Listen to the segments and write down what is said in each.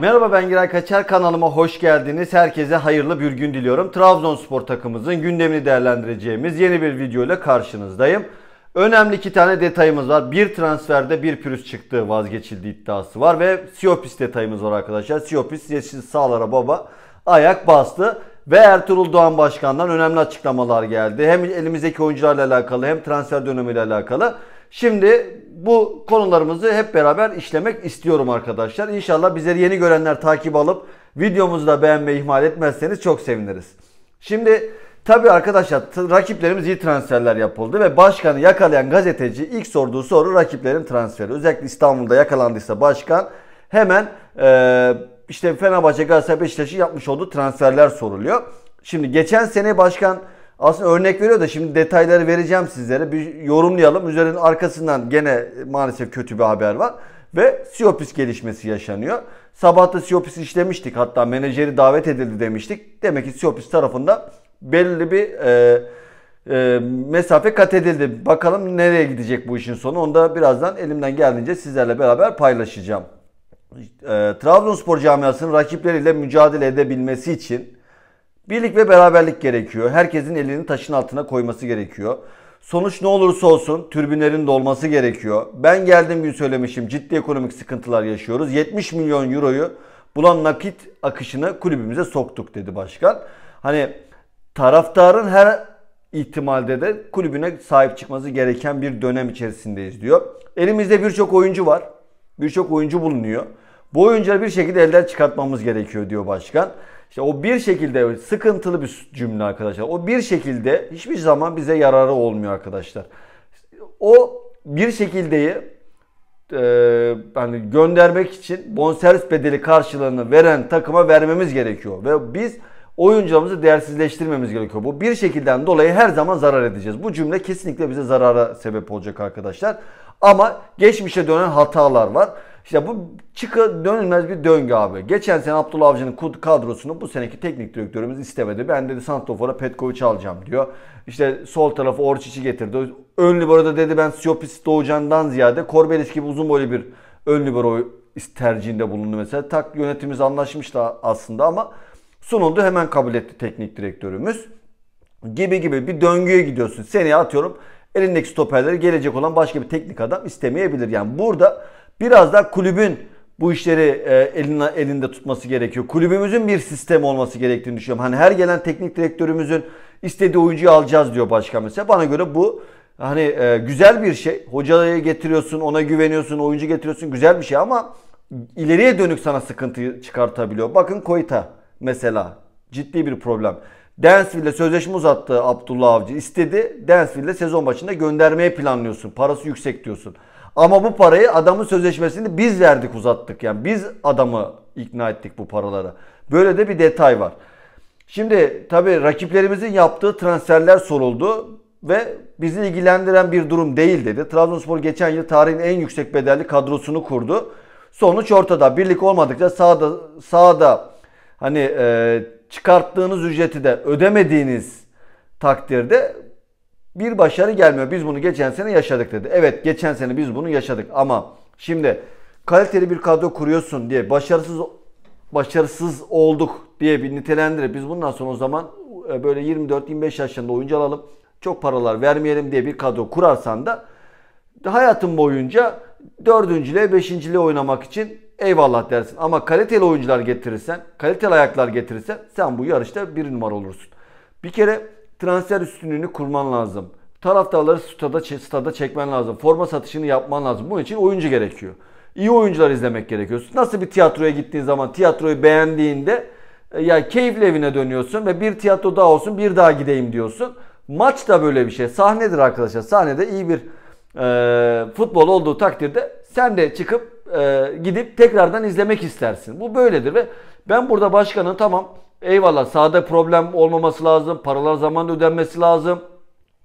Merhaba ben Giray Kaçar kanalıma hoş geldiniz. Herkese hayırlı bir gün diliyorum. Trabzonspor takımımızın gündemini değerlendireceğimiz yeni bir video ile karşınızdayım. Önemli iki tane detayımız var. Bir transferde bir pürüz çıktı vazgeçildi iddiası var ve Siopis detayımız var arkadaşlar. Siopis yeşil sağlara baba ayak bastı ve Ertuğrul Doğan Başkan'dan önemli açıklamalar geldi. Hem elimizdeki oyuncularla alakalı hem transfer dönemiyle alakalı. Şimdi bu konularımızı hep beraber işlemek istiyorum arkadaşlar. İnşallah bizleri yeni görenler takip alıp videomuzu da beğenmeyi ihmal etmezseniz çok seviniriz. Şimdi tabi arkadaşlar rakiplerimiz iyi transferler yapıldı ve başkanı yakalayan gazeteci ilk sorduğu soru rakiplerin transferi. Özellikle İstanbul'da yakalandıysa başkan hemen e, işte Fenerbahçe Galatasaray Beşiktaş'ın yapmış olduğu transferler soruluyor. Şimdi geçen sene başkan aslında örnek veriyor da şimdi detayları vereceğim sizlere. Bir yorumlayalım. Üzerinin arkasından gene maalesef kötü bir haber var. Ve Siopis gelişmesi yaşanıyor. Sabahta Siopis işlemiştik. Hatta menajeri davet edildi demiştik. Demek ki Siopis tarafında belli bir e, e, mesafe kat edildi. Bakalım nereye gidecek bu işin sonu. Onu da birazdan elimden geldiğince sizlerle beraber paylaşacağım. E, Trabzonspor camiasının rakipleriyle mücadele edebilmesi için Birlik ve beraberlik gerekiyor. Herkesin elini taşın altına koyması gerekiyor. Sonuç ne olursa olsun türbinlerin dolması gerekiyor. Ben geldiğim gün söylemişim ciddi ekonomik sıkıntılar yaşıyoruz. 70 milyon euroyu bulan nakit akışını kulübümüze soktuk dedi başkan. Hani taraftarın her ihtimalde de kulübüne sahip çıkması gereken bir dönem içerisindeyiz diyor. Elimizde birçok oyuncu var. Birçok oyuncu bulunuyor. Bu oyuncuları bir şekilde elden çıkartmamız gerekiyor diyor başkan. İşte o bir şekilde sıkıntılı bir cümle arkadaşlar. O bir şekilde hiçbir zaman bize yararı olmuyor arkadaşlar. O bir şekildeyi e, yani göndermek için bonservis bedeli karşılığını veren takıma vermemiz gerekiyor. Ve biz oyuncularımızı değersizleştirmemiz gerekiyor. Bu bir şekilden dolayı her zaman zarar edeceğiz. Bu cümle kesinlikle bize zarara sebep olacak arkadaşlar. Ama geçmişe dönen hatalar var. İşte bu çıkı dönülmez bir döngü abi. Geçen sene Abdullah Avcı'nın kadrosunu bu seneki teknik direktörümüz istemedi. Ben dedi Santofor'a Petkoviç alacağım diyor. İşte sol tarafı Orçic'i getirdi. Ön libero'da dedi ben Siopis Doğucan'dan ziyade Korbelis gibi uzun boylu bir ön libero tercihinde bulundu mesela. Tak yönetimimiz anlaşmıştı aslında ama sunuldu hemen kabul etti teknik direktörümüz. Gibi gibi bir döngüye gidiyorsun. Seneye atıyorum elindeki stoperleri gelecek olan başka bir teknik adam istemeyebilir. Yani burada Biraz da kulübün bu işleri e, elinde tutması gerekiyor. Kulübümüzün bir sistemi olması gerektiğini düşünüyorum. Hani her gelen teknik direktörümüzün istediği oyuncuyu alacağız diyor başkan mesela. Bana göre bu hani e, güzel bir şey. Hocayı getiriyorsun, ona güveniyorsun, oyuncu getiriyorsun. Güzel bir şey ama ileriye dönük sana sıkıntı çıkartabiliyor. Bakın Koyta mesela ciddi bir problem. Dansville'le sözleşme uzattı Abdullah Avcı. istedi. Dansville'le sezon başında göndermeye planlıyorsun. Parası yüksek diyorsun. Ama bu parayı adamın sözleşmesini biz verdik uzattık. Yani biz adamı ikna ettik bu paralara. Böyle de bir detay var. Şimdi tabii rakiplerimizin yaptığı transferler soruldu ve bizi ilgilendiren bir durum değil dedi. Trabzonspor geçen yıl tarihin en yüksek bedelli kadrosunu kurdu. Sonuç ortada. Birlik olmadıkça sağda sağda hani e, çıkarttığınız ücreti de ödemediğiniz takdirde bir başarı gelmiyor. Biz bunu geçen sene yaşadık dedi. Evet geçen sene biz bunu yaşadık ama şimdi kaliteli bir kadro kuruyorsun diye başarısız başarısız olduk diye bir nitelendirip biz bundan sonra o zaman e, böyle 24-25 yaşında oyuncu alalım çok paralar vermeyelim diye bir kadro kurarsan da hayatın boyunca dördüncüle beşinciliğe oynamak için eyvallah dersin. Ama kaliteli oyuncular getirirsen, kaliteli ayaklar getirirsen sen bu yarışta bir numara olursun. Bir kere transfer üstünlüğünü kurman lazım. Taraftarları stada, stada çekmen lazım. Forma satışını yapman lazım. Bunun için oyuncu gerekiyor. İyi oyuncular izlemek gerekiyor. Nasıl bir tiyatroya gittiğin zaman tiyatroyu beğendiğinde e, ya yani evine dönüyorsun ve bir tiyatro daha olsun bir daha gideyim diyorsun. Maç da böyle bir şey. Sahnedir arkadaşlar. Sahnede iyi bir e, futbol olduğu takdirde sen de çıkıp e, gidip tekrardan izlemek istersin. Bu böyledir ve ben burada başkanın tamam eyvallah sahada problem olmaması lazım. Paralar zamanında ödenmesi lazım.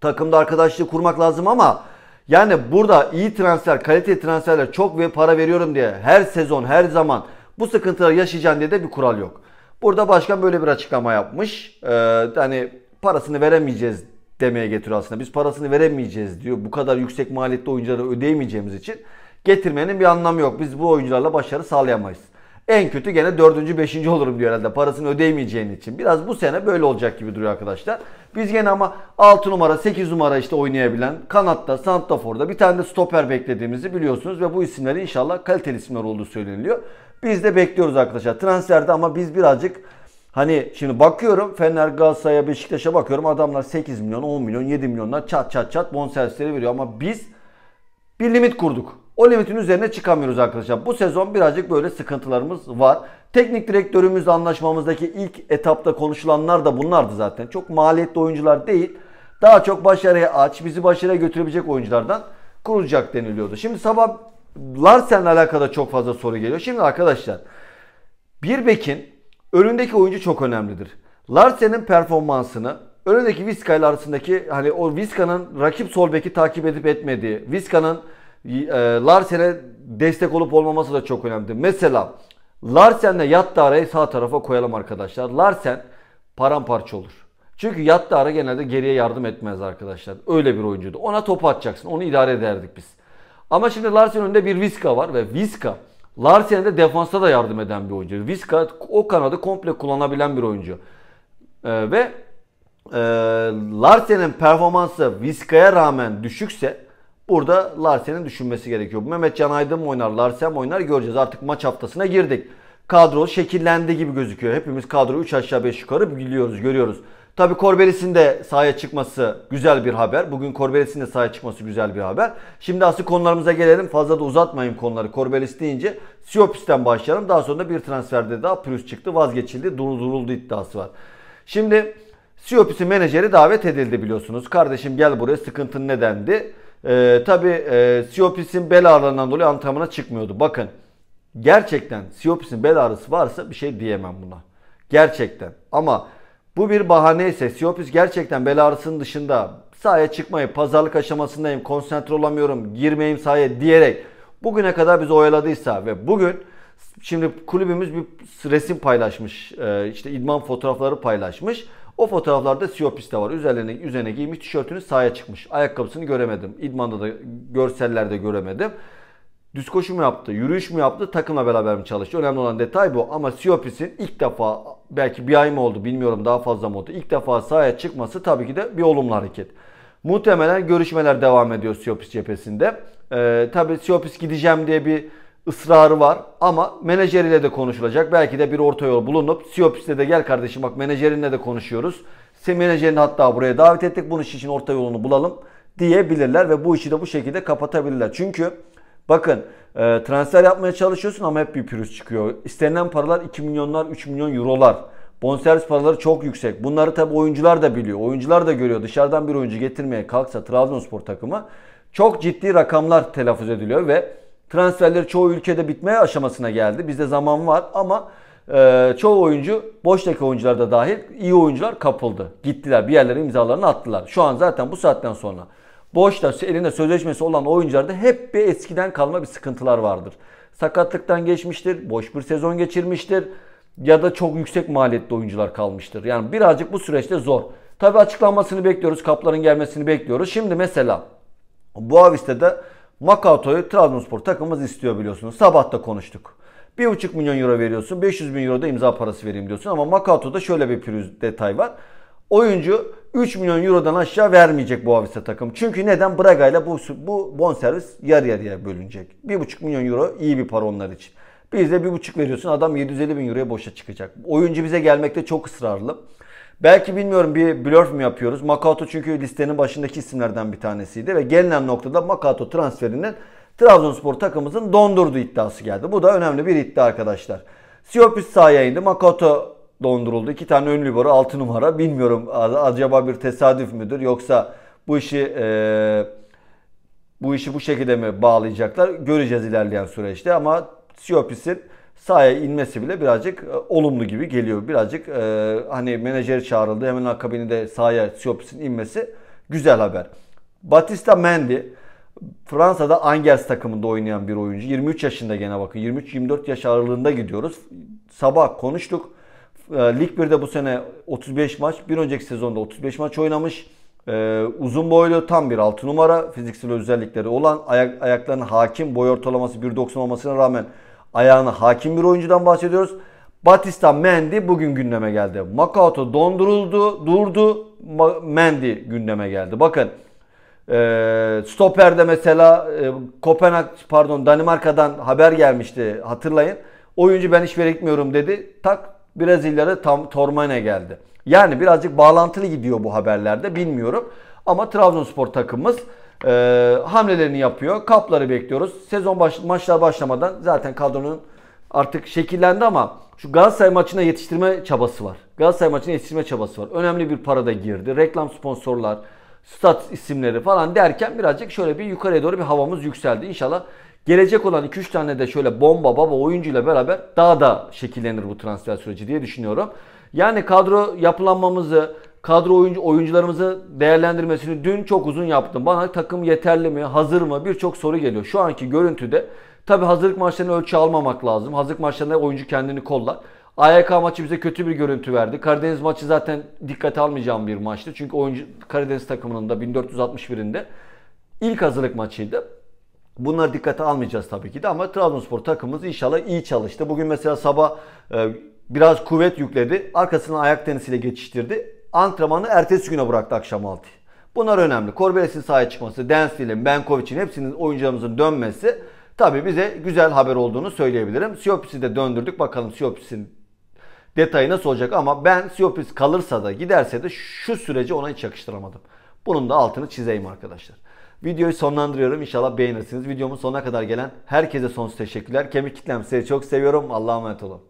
Takımda arkadaşlığı kurmak lazım ama yani burada iyi transfer, kalite transferler çok ve para veriyorum diye her sezon, her zaman bu sıkıntıları yaşayacağın diye de bir kural yok. Burada başkan böyle bir açıklama yapmış. Ee, hani parasını veremeyeceğiz demeye getiriyor aslında. Biz parasını veremeyeceğiz diyor. Bu kadar yüksek maliyetli oyuncuları ödeyemeyeceğimiz için getirmenin bir anlamı yok. Biz bu oyuncularla başarı sağlayamayız. En kötü gene dördüncü, beşinci olurum diyor herhalde parasını ödeyemeyeceğin için. Biraz bu sene böyle olacak gibi duruyor arkadaşlar. Biz gene ama 6 numara, 8 numara işte oynayabilen kanatta, santraforda bir tane de stoper beklediğimizi biliyorsunuz ve bu isimler inşallah kaliteli isimler olduğu söyleniliyor. Biz de bekliyoruz arkadaşlar transferde ama biz birazcık Hani şimdi bakıyorum Fener, Galatasaray'a, Beşiktaş'a bakıyorum. Adamlar 8 milyon, 10 milyon, 7 milyonlar çat çat çat bonservisleri veriyor. Ama biz bir limit kurduk. O limitin üzerine çıkamıyoruz arkadaşlar. Bu sezon birazcık böyle sıkıntılarımız var. Teknik direktörümüzle anlaşmamızdaki ilk etapta konuşulanlar da bunlardı zaten. Çok maliyetli oyuncular değil. Daha çok başarıya aç, bizi başarıya götürebilecek oyunculardan kurulacak deniliyordu. Şimdi sabah Larsen'le alakalı çok fazla soru geliyor. Şimdi arkadaşlar bir bekin önündeki oyuncu çok önemlidir. Larsen'in performansını önündeki Vizca ile arasındaki hani o Vizca'nın rakip sol beki takip edip etmediği, Vizca'nın e, Larsen'e destek olup olmaması da çok önemli. Mesela Larsen'le Yattara'yı sağ tarafa koyalım arkadaşlar. Larsen paramparça olur. Çünkü Yattara genelde geriye yardım etmez arkadaşlar. Öyle bir oyuncuydu. Ona top atacaksın. Onu idare ederdik biz. Ama şimdi Larsen önünde bir Viska var ve Viska Larsen'e de defansa da yardım eden bir oyuncu. Viska o kanadı komple kullanabilen bir oyuncu. Ee, ve e, Larsen'in performansı Viska'ya rağmen düşükse Burada Larsen'in düşünmesi gerekiyor. Mehmet Can Aydın mı oynar, Larsen mi oynar göreceğiz. Artık maç haftasına girdik. Kadro şekillendi gibi gözüküyor. Hepimiz kadro 3 aşağı 5 yukarı biliyoruz, görüyoruz. Tabi Corbelis'in de sahaya çıkması güzel bir haber. Bugün Corbelis'in de sahaya çıkması güzel bir haber. Şimdi asıl konularımıza gelelim. Fazla da uzatmayayım konuları. Corbelis deyince Siopis'ten başlayalım. Daha sonra da bir transferde daha pürüz çıktı. Vazgeçildi. Durduruldu iddiası var. Şimdi Siopis'in menajeri davet edildi biliyorsunuz. Kardeşim gel buraya sıkıntın nedendi? E, tabii e, Siopis'in bel ağrılarından dolayı antrenmana çıkmıyordu. Bakın gerçekten Siopis'in bel ağrısı varsa bir şey diyemem buna. Gerçekten. Ama bu bir bahane ise Siopis gerçekten bel ağrısının dışında sahaya çıkmayı pazarlık aşamasındayım konsantre olamıyorum girmeyeyim sahaya diyerek bugüne kadar bizi oyaladıysa ve bugün şimdi kulübümüz bir resim paylaşmış e, işte idman fotoğrafları paylaşmış. O fotoğraflarda Siopis e de var. Üzerine, üzerine giymiş tişörtünü sahaya çıkmış. Ayakkabısını göremedim. İdmanda da görsellerde göremedim. Düz koşu mu yaptı, yürüyüş mü yaptı, takımla beraber mi çalıştı? Önemli olan detay bu. Ama Siopis'in e ilk defa belki bir ay mı oldu bilmiyorum daha fazla mı oldu. İlk defa sahaya çıkması tabii ki de bir olumlu hareket. Muhtemelen görüşmeler devam ediyor Siopis e cephesinde. Ee, tabii Siopis gideceğim diye bir ısrarı var ama menajeriyle de konuşulacak. Belki de bir orta yol bulunup Siyopis'te de gel kardeşim bak menajerinle de konuşuyoruz. Sen menajerini hatta buraya davet ettik. Bunun için orta yolunu bulalım diyebilirler ve bu işi de bu şekilde kapatabilirler. Çünkü bakın e, transfer yapmaya çalışıyorsun ama hep bir pürüz çıkıyor. İstenilen paralar 2 milyonlar 3 milyon eurolar. Bonservis paraları çok yüksek. Bunları tabi oyuncular da biliyor. Oyuncular da görüyor. Dışarıdan bir oyuncu getirmeye kalksa Trabzonspor takımı çok ciddi rakamlar telaffuz ediliyor ve Transferleri çoğu ülkede bitmeye aşamasına geldi. Bizde zaman var ama e, çoğu oyuncu, boştaki oyuncular da dahil iyi oyuncular kapıldı. Gittiler bir yerlere imzalarını attılar. Şu an zaten bu saatten sonra boşta elinde sözleşmesi olan oyuncularda hep bir eskiden kalma bir sıkıntılar vardır. Sakatlıktan geçmiştir, boş bir sezon geçirmiştir ya da çok yüksek maliyetli oyuncular kalmıştır. Yani birazcık bu süreçte zor. Tabi açıklanmasını bekliyoruz, kapların gelmesini bekliyoruz. Şimdi mesela Boavista da Makato'yu Trabzonspor takımımız istiyor biliyorsunuz. Sabah da konuştuk. 1,5 milyon euro veriyorsun. 500 bin euro da imza parası vereyim diyorsun. Ama Makato'da şöyle bir pürüz detay var. Oyuncu 3 milyon eurodan aşağı vermeyecek bu Avista takım. Çünkü neden? Braga ile bu, bu bonservis yarı yarıya bölünecek. 1,5 milyon euro iyi bir para onlar için. Biz de 1,5 veriyorsun adam 750 bin euroya boşa çıkacak. Oyuncu bize gelmekte çok ısrarlı. Belki bilmiyorum bir blöf mü yapıyoruz? Makato çünkü listenin başındaki isimlerden bir tanesiydi ve gelinen noktada Makato transferinin Trabzonspor takımımızın dondurduğu iddiası geldi. Bu da önemli bir iddia arkadaşlar. Siopis sahaya indi. Makato donduruldu. İki tane ön libero 6 numara. Bilmiyorum acaba bir tesadüf müdür yoksa bu işi e, bu işi bu şekilde mi bağlayacaklar? Göreceğiz ilerleyen süreçte ama Siopis'in sahaya inmesi bile birazcık e, olumlu gibi geliyor. Birazcık e, hani menajer çağrıldı hemen akabinde sahaya Siopis'in inmesi güzel haber. Batista Mendy Fransa'da Angers takımında oynayan bir oyuncu. 23 yaşında gene bakın. 23-24 yaş aralığında gidiyoruz. Sabah konuştuk. E, Lig 1'de bu sene 35 maç. Bir önceki sezonda 35 maç oynamış. Ee, uzun boylu tam bir 6 numara. Fiziksel özellikleri olan. Ayak, ayaklarının hakim. Boy ortalaması 1.90 olmasına rağmen ayağına hakim bir oyuncudan bahsediyoruz. Batista Mendy bugün gündeme geldi. Makato donduruldu, durdu. Mendy gündeme geldi. Bakın e, stoperde mesela e, Kopenhag pardon Danimarka'dan haber gelmişti hatırlayın. Oyuncu ben hiç verekmiyorum dedi. Tak Brezilya'da tam Tormane geldi. Yani birazcık bağlantılı gidiyor bu haberlerde bilmiyorum. Ama Trabzonspor takımımız e, hamlelerini yapıyor. Kapları bekliyoruz. Sezon baş, maçlar başlamadan zaten kadronun artık şekillendi ama şu Galatasaray maçına yetiştirme çabası var. Galatasaray maçına yetiştirme çabası var. Önemli bir para da girdi. Reklam sponsorlar, stat isimleri falan derken birazcık şöyle bir yukarıya doğru bir havamız yükseldi. İnşallah gelecek olan 2-3 tane de şöyle bomba baba oyuncuyla beraber daha da şekillenir bu transfer süreci diye düşünüyorum. Yani kadro yapılanmamızı, kadro oyuncu oyuncularımızı değerlendirmesini dün çok uzun yaptım. Bana takım yeterli mi, hazır mı birçok soru geliyor. Şu anki görüntüde tabi hazırlık maçlarını ölçü almamak lazım. Hazırlık maçlarında oyuncu kendini kollar. AYK maçı bize kötü bir görüntü verdi. Karadeniz maçı zaten dikkate almayacağım bir maçtı. Çünkü oyuncu Karadeniz takımının da 1461'inde ilk hazırlık maçıydı. Bunları dikkate almayacağız tabii ki de ama Trabzonspor takımımız inşallah iyi çalıştı. Bugün mesela sabah e, biraz kuvvet yükledi. Arkasından ayak tenisiyle geçiştirdi antrenmanı ertesi güne bıraktı akşam 6. Bunlar önemli. Korbeles'in sahaya çıkması, Denstil'in, Benkovic'in hepsinin oyuncularımızın dönmesi tabii bize güzel haber olduğunu söyleyebilirim. Siopis'i de döndürdük. Bakalım Siopis'in detayı nasıl olacak ama ben Siopis kalırsa da giderse de şu süreci ona hiç yakıştıramadım. Bunun da altını çizeyim arkadaşlar. Videoyu sonlandırıyorum. İnşallah beğenirsiniz. Videomun sonuna kadar gelen herkese sonsuz teşekkürler. Kemik kitlem sizi çok seviyorum. Allah'a emanet olun.